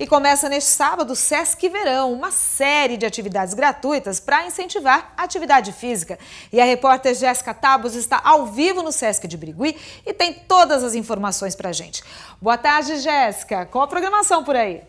E começa neste sábado o Sesc Verão, uma série de atividades gratuitas para incentivar a atividade física. E a repórter Jéssica Tabos está ao vivo no Sesc de Brigui e tem todas as informações para a gente. Boa tarde, Jéssica. Qual a programação por aí?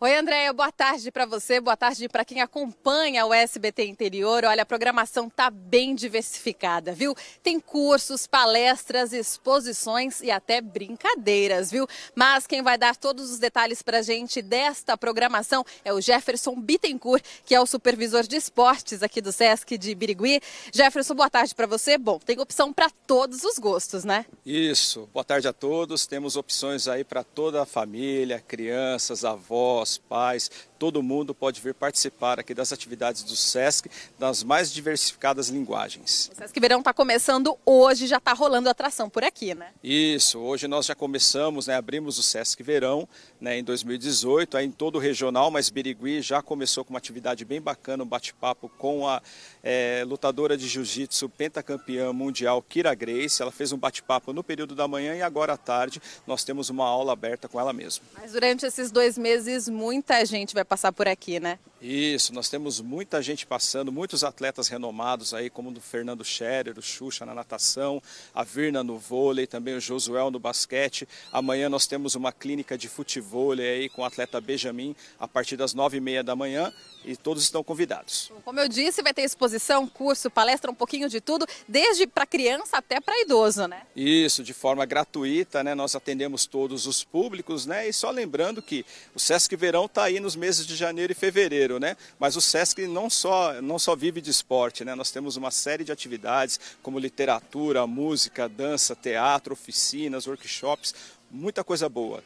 Oi, Andréia, boa tarde para você, boa tarde para quem acompanha o SBT Interior. Olha, a programação tá bem diversificada, viu? Tem cursos, palestras, exposições e até brincadeiras, viu? Mas quem vai dar todos os detalhes para a gente desta programação é o Jefferson Bittencourt, que é o supervisor de esportes aqui do SESC de Birigui. Jefferson, boa tarde para você. Bom, tem opção para todos os gostos, né? Isso. Boa tarde a todos. Temos opções aí para toda a família, crianças, avós, avós, pais, todo mundo pode vir participar aqui das atividades do SESC, das mais diversificadas linguagens. O SESC Verão está começando hoje, já está rolando atração por aqui, né? Isso, hoje nós já começamos, né, abrimos o SESC Verão né, em 2018, aí em todo o regional, mas Birigui já começou com uma atividade bem bacana, um bate-papo com a é, lutadora de jiu-jitsu, pentacampeã mundial, Kira Grace. Ela fez um bate-papo no período da manhã e agora à tarde nós temos uma aula aberta com ela mesma. Mas durante esses dois meses, muita gente vai passar por aqui, né? Isso, nós temos muita gente passando, muitos atletas renomados aí, como o Fernando Scherer, o Xuxa na natação, a Virna no vôlei, também o Josuel no basquete. Amanhã nós temos uma clínica de futebol aí com o atleta Benjamin a partir das nove e meia da manhã e todos estão convidados. Como eu disse, vai ter exposição, curso, palestra, um pouquinho de tudo, desde para criança até para idoso, né? Isso, de forma gratuita, né? Nós atendemos todos os públicos, né? E só lembrando que o Sesc Verão está aí nos meses de janeiro e fevereiro né? Mas o SESC não só, não só vive de esporte, né? Nós temos uma série de atividades como literatura, música, dança, teatro, oficinas, workshops, muita coisa boa.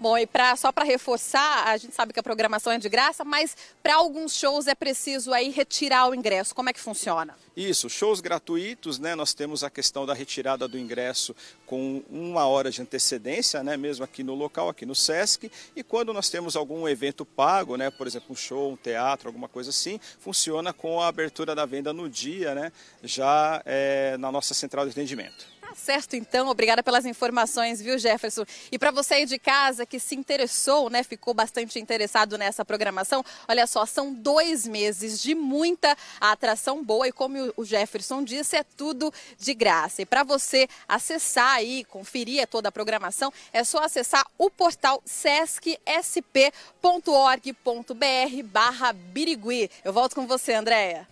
Bom, e pra, só para reforçar, a gente sabe que a programação é de graça, mas para alguns shows é preciso aí retirar o ingresso. Como é que funciona? Isso, shows gratuitos, né? Nós temos a questão da retirada do ingresso com uma hora de antecedência, né? Mesmo aqui no local, aqui no Sesc. E quando nós temos algum evento pago, né? Por exemplo, um show, um teatro, alguma coisa assim, funciona com a abertura da venda no dia, né? Já é, na nossa central de atendimento. Tá certo, então. Obrigada pelas informações, viu, Jefferson? E para você aí de casa que se interessou, né, ficou bastante interessado nessa programação, olha só, são dois meses de muita atração boa e como o Jefferson disse, é tudo de graça. E para você acessar aí, conferir toda a programação, é só acessar o portal sescsp.org.br barra Birigui. Eu volto com você, Andréia.